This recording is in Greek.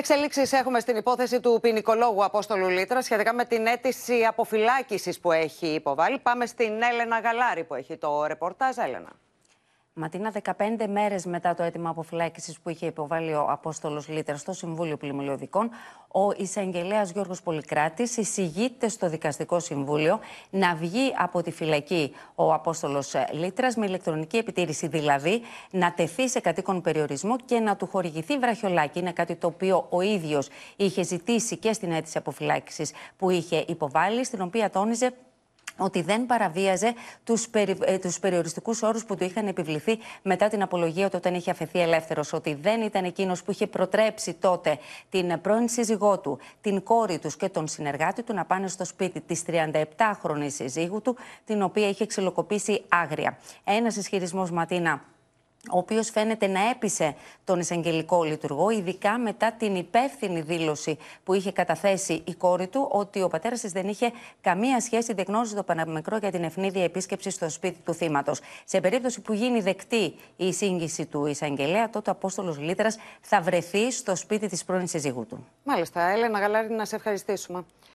Εξελίξεις έχουμε στην υπόθεση του ποινικολόγου Απόστολου Λίτρα σχετικά με την αίτηση αποφυλάκησης που έχει υποβάλει. Πάμε στην Έλενα Γαλάρη που έχει το ρεπορτάζ. Έλενα. Ματίνα, 15 μέρες μετά το αίτημα αποφυλάκησης που είχε υποβάλει ο Απόστολος Λίτερ στο Συμβούλιο Πλημμυλιοδικών, ο εισαγγελέας Γιώργος Πολυκράτης εισηγείται στο Δικαστικό Συμβούλιο να βγει από τη φυλακή ο Απόστολος Λίτρας με ηλεκτρονική επιτήρηση, δηλαδή να τεθεί σε κατοίκον περιορισμό και να του χορηγηθεί βραχιολάκι. Είναι κάτι το οποίο ο ίδιος είχε ζητήσει και στην αίτηση αποφυλάκησης που είχε υποβάλει, στην οποία τόνιζε ότι δεν παραβίαζε τους τους ε, περιοριστικούς όρους που του είχαν επιβληθεί μετά την απολογία του όταν είχε αφαιθεί ελεύθερος. Ότι δεν ήταν εκείνος που είχε προτρέψει τότε την πρώην σύζυγό του, την κόρη τους και τον συνεργάτη του να πάνε στο σπίτι της 37χρονη σύζυγου του, την οποία είχε ξυλοκοπήσει άγρια. Ένας ισχυρισμός, Ματίνα, ο οποίος φαίνεται να έπεισε τον εισαγγελικό λειτουργό, ειδικά μετά την υπεύθυνη δήλωση που είχε καταθέσει η κόρη του, ότι ο πατέρας της δεν είχε καμία σχέση, δεν γνώριζε το Παναμικρό για την ευνίδια επίσκεψη στο σπίτι του θύματος. Σε περίπτωση που γίνει δεκτή η σύγκριση του εισαγγελέα, τότε ο Απόστολος Λίτρας θα βρεθεί στο σπίτι της πρώην συζύγου του. Μάλιστα, Έλενα Γαλάρη, να σε ευχαριστήσουμε.